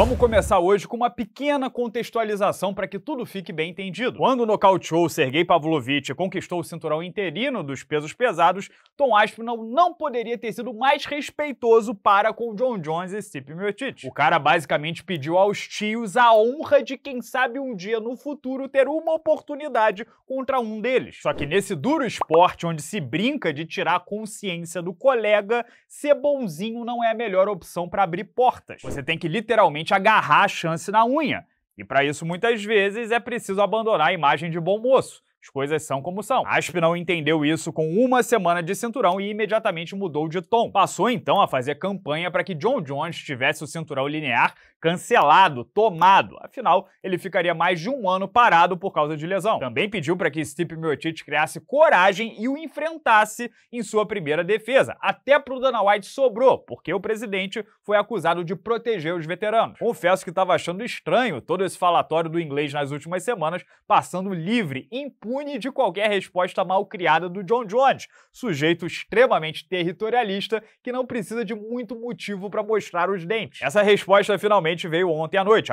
Vamos começar hoje com uma pequena contextualização para que tudo fique bem entendido. Quando nocauteou Sergei Pavlovich e conquistou o cinturão interino dos pesos pesados, Tom Aspinall não poderia ter sido mais respeitoso para com John Jones e Stipe Miocic. O cara basicamente pediu aos tios a honra de quem sabe um dia no futuro ter uma oportunidade contra um deles. Só que nesse duro esporte onde se brinca de tirar a consciência do colega, ser bonzinho não é a melhor opção para abrir portas. Você tem que literalmente agarrar a chance na unha. E para isso, muitas vezes, é preciso abandonar a imagem de bom moço. As coisas são como são. não entendeu isso com uma semana de cinturão e imediatamente mudou de tom. Passou então a fazer campanha para que John Jones tivesse o cinturão linear cancelado, tomado. Afinal, ele ficaria mais de um ano parado por causa de lesão. Também pediu para que Stipe Miocic criasse coragem e o enfrentasse em sua primeira defesa. Até para o Dana White sobrou, porque o presidente foi acusado de proteger os veteranos. Confesso que estava achando estranho todo esse falatório do inglês nas últimas semanas, passando livre, impune imune de qualquer resposta mal criada do John Jones, sujeito extremamente territorialista que não precisa de muito motivo para mostrar os dentes. Essa resposta finalmente veio ontem à noite,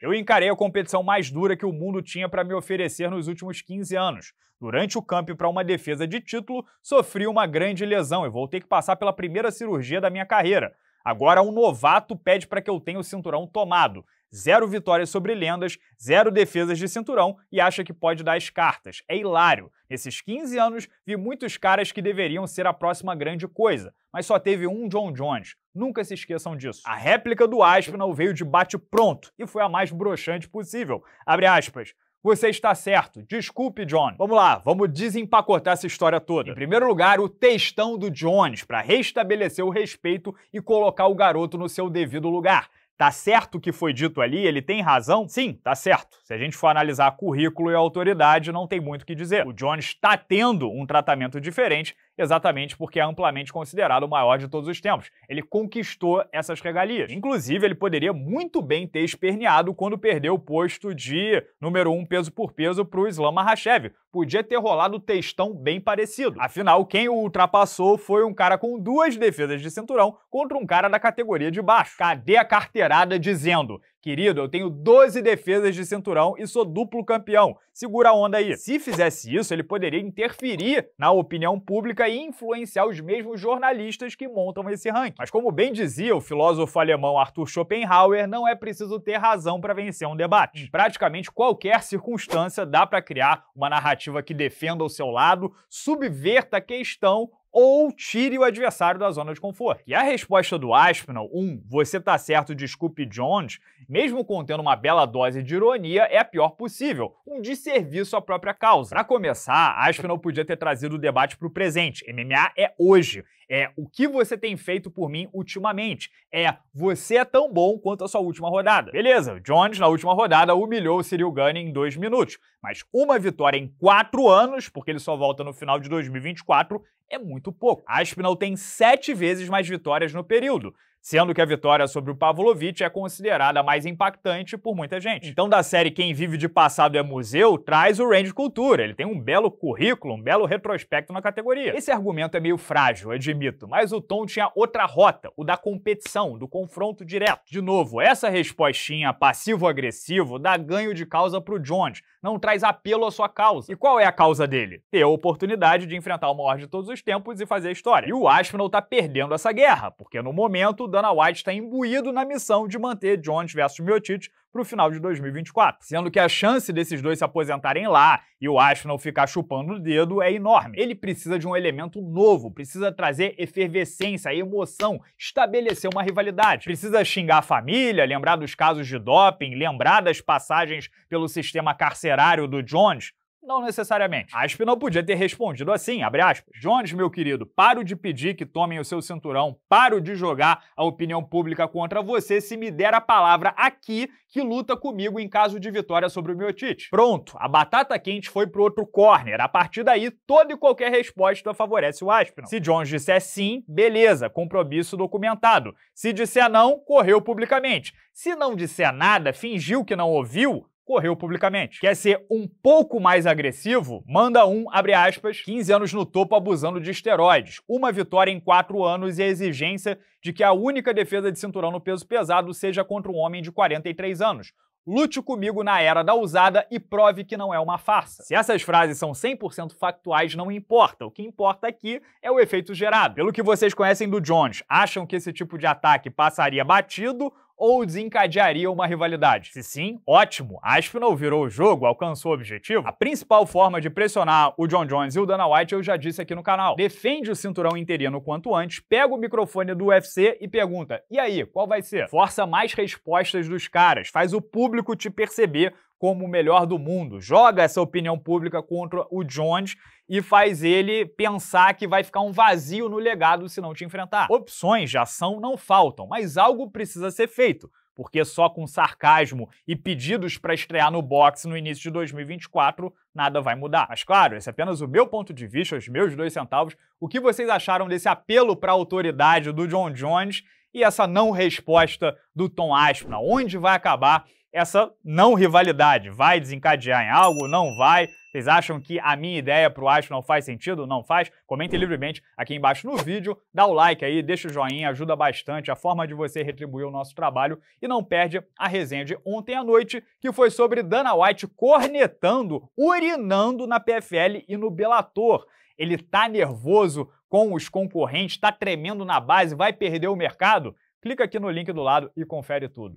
Eu encarei a competição mais dura que o mundo tinha para me oferecer nos últimos 15 anos. Durante o camp para uma defesa de título, sofri uma grande lesão e vou ter que passar pela primeira cirurgia da minha carreira. Agora um novato pede para que eu tenha o cinturão tomado zero vitórias sobre lendas, zero defesas de cinturão e acha que pode dar as cartas. É hilário. Nesses 15 anos, vi muitos caras que deveriam ser a próxima grande coisa, mas só teve um John Jones. Nunca se esqueçam disso. A réplica do Aspinall veio de bate-pronto e foi a mais broxante possível. Abre aspas. Você está certo. Desculpe, John. Vamos lá, vamos desempacotar essa história toda. Em primeiro lugar, o textão do Jones para restabelecer o respeito e colocar o garoto no seu devido lugar. Tá certo o que foi dito ali? Ele tem razão? Sim, tá certo. Se a gente for analisar currículo e autoridade, não tem muito o que dizer. O Jones está tendo um tratamento diferente exatamente porque é amplamente considerado o maior de todos os tempos. Ele conquistou essas regalias. Inclusive, ele poderia muito bem ter esperneado quando perdeu o posto de número um peso por peso para o Islam Mahashev. Podia ter rolado um textão bem parecido. Afinal, quem o ultrapassou foi um cara com duas defesas de cinturão contra um cara da categoria de baixo. Cadê a carteirada dizendo Querido, eu tenho 12 defesas de cinturão e sou duplo campeão. Segura a onda aí. Se fizesse isso, ele poderia interferir na opinião pública e influenciar os mesmos jornalistas que montam esse ranking. Mas como bem dizia o filósofo alemão Arthur Schopenhauer, não é preciso ter razão para vencer um debate. Em praticamente qualquer circunstância dá para criar uma narrativa que defenda o seu lado, subverta a questão ou tire o adversário da zona de conforto. E a resposta do Aspinall, um, você tá certo desculpe, Jones, mesmo contendo uma bela dose de ironia, é a pior possível, um desserviço à própria causa. Para começar, Aspinall podia ter trazido o debate para o presente. MMA é hoje. É o que você tem feito por mim ultimamente. É você é tão bom quanto a sua última rodada. Beleza, o Jones na última rodada humilhou o Cyril Gunning em dois minutos. Mas uma vitória em quatro anos, porque ele só volta no final de 2024, é muito pouco. A Aspinall tem sete vezes mais vitórias no período sendo que a vitória sobre o Pavlovich é considerada mais impactante por muita gente. Então, da série Quem Vive de Passado é Museu, traz o Range Cultura. Ele tem um belo currículo, um belo retrospecto na categoria. Esse argumento é meio frágil, admito, mas o Tom tinha outra rota, o da competição, do confronto direto. De novo, essa respostinha passivo-agressivo dá ganho de causa pro Jones, não traz apelo à sua causa. E qual é a causa dele? Ter a oportunidade de enfrentar o maior de todos os tempos e fazer história. E o Aspinall tá perdendo essa guerra, porque no momento Dana White está imbuído na missão de manter Jones versus Miotic para o final de 2024, sendo que a chance desses dois se aposentarem lá e o não ficar chupando o dedo é enorme. Ele precisa de um elemento novo, precisa trazer efervescência, emoção, estabelecer uma rivalidade. Precisa xingar a família, lembrar dos casos de doping, lembrar das passagens pelo sistema carcerário do Jones, não necessariamente. Asp não podia ter respondido assim, abre aspas. Jones, meu querido, paro de pedir que tomem o seu cinturão, paro de jogar a opinião pública contra você se me der a palavra aqui que luta comigo em caso de vitória sobre o Miotite. Pronto, a batata quente foi pro outro corner. A partir daí, toda e qualquer resposta favorece o Aspinall. Se Jones disser sim, beleza, compromisso documentado. Se disser não, correu publicamente. Se não disser nada, fingiu que não ouviu, correu publicamente. Quer ser um pouco mais agressivo? Manda um, abre aspas, 15 anos no topo abusando de esteroides, uma vitória em quatro anos e a exigência de que a única defesa de cinturão no peso pesado seja contra um homem de 43 anos. Lute comigo na era da usada e prove que não é uma farsa. Se essas frases são 100% factuais, não importa. O que importa aqui é o efeito gerado. Pelo que vocês conhecem do Jones, acham que esse tipo de ataque passaria batido ou desencadearia uma rivalidade? Se sim, ótimo. Aspinall virou o jogo, alcançou o objetivo. A principal forma de pressionar o John Jones e o Dana White eu já disse aqui no canal. Defende o cinturão interino quanto antes, pega o microfone do UFC e pergunta: "E aí, qual vai ser?". Força mais respostas dos caras, faz o público te perceber como o melhor do mundo. Joga essa opinião pública contra o Jones e faz ele pensar que vai ficar um vazio no legado se não te enfrentar. Opções de ação não faltam, mas algo precisa ser feito porque só com sarcasmo e pedidos para estrear no boxe no início de 2024 nada vai mudar. Mas claro, esse é apenas o meu ponto de vista, os meus dois centavos. O que vocês acharam desse apelo para a autoridade do John Jones e essa não resposta do Tom Aspinall? Onde vai acabar essa não rivalidade. Vai desencadear em algo? Não vai? Vocês acham que a minha ideia para o Astro não faz sentido? Não faz? Comentem livremente aqui embaixo no vídeo, dá o like aí, deixa o joinha, ajuda bastante a forma de você retribuir o nosso trabalho e não perde a resenha de ontem à noite, que foi sobre Dana White cornetando, urinando na PFL e no Bellator. Ele tá nervoso com os concorrentes, tá tremendo na base, vai perder o mercado? Clica aqui no link do lado e confere tudo.